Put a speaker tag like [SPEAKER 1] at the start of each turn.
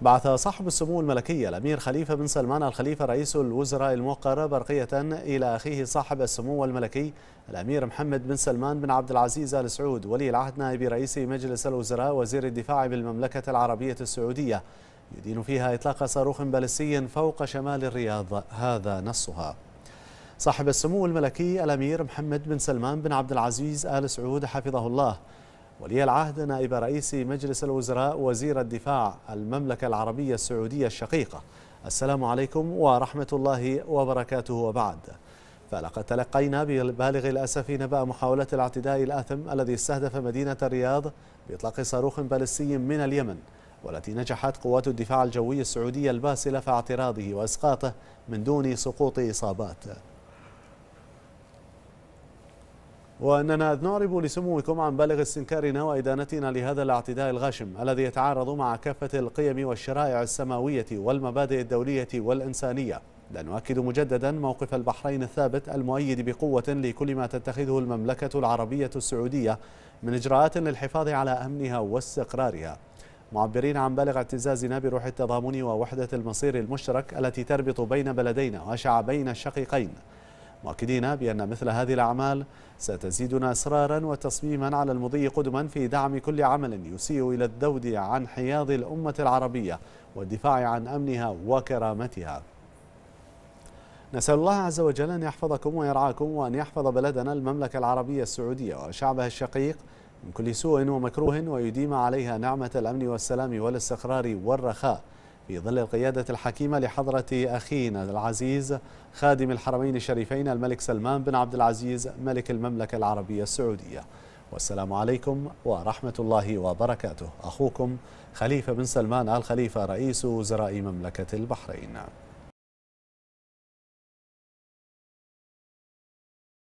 [SPEAKER 1] بعث صاحب السمو الملكي الأمير خليفة بن سلمان الخليفة رئيس الوزراء الموقر برقية إلى أخيه صاحب السمو الملكي الأمير محمد بن سلمان بن عبد العزيز آل سعود ولي العهد نائب رئيس مجلس الوزراء وزير الدفاع بالمملكة العربية السعودية يدين فيها إطلاق صاروخ بالستي فوق شمال الرياض هذا نصها صاحب السمو الملكي الأمير محمد بن سلمان بن عبد العزيز آل سعود حفظه الله ولي العهد نائب رئيس مجلس الوزراء وزير الدفاع المملكة العربية السعودية الشقيقة السلام عليكم ورحمة الله وبركاته وبعد فلقد تلقينا بالغ الأسف نبأ محاولة الاعتداء الآثم الذي استهدف مدينة الرياض بإطلاق صاروخ بالستي من اليمن والتي نجحت قوات الدفاع الجوي السعودية الباسلة في اعتراضه وإسقاطه من دون سقوط إصابات وأننا نعرب لسموكم عن بالغ استنكارنا وإدانتنا لهذا الاعتداء الغاشم الذي يتعارض مع كافة القيم والشرائع السماوية والمبادئ الدولية والإنسانية لنؤكد مجددا موقف البحرين الثابت المؤيد بقوة لكل ما تتخذه المملكة العربية السعودية من إجراءات للحفاظ على أمنها واستقرارها معبرين عن بالغ اعتزازنا بروح التضامن ووحدة المصير المشترك التي تربط بين بلدينا وشعبين الشقيقين مؤكدين بأن مثل هذه الأعمال ستزيدنا إصرارا وتصميما على المضي قدما في دعم كل عمل يسيء إلى الذود عن حياض الأمة العربية والدفاع عن أمنها وكرامتها نسأل الله عز وجل أن يحفظكم ويرعاكم وأن يحفظ بلدنا المملكة العربية السعودية وشعبها الشقيق من كل سوء ومكروه ويديم عليها نعمة الأمن والسلام والاستقرار والرخاء في ظل القيادة الحكيمة لحضرة أخينا العزيز خادم الحرمين الشريفين الملك سلمان بن عبد العزيز ملك المملكة العربية السعودية والسلام عليكم ورحمة الله وبركاته أخوكم خليفة بن سلمان آل خليفة رئيس وزراء مملكة البحرين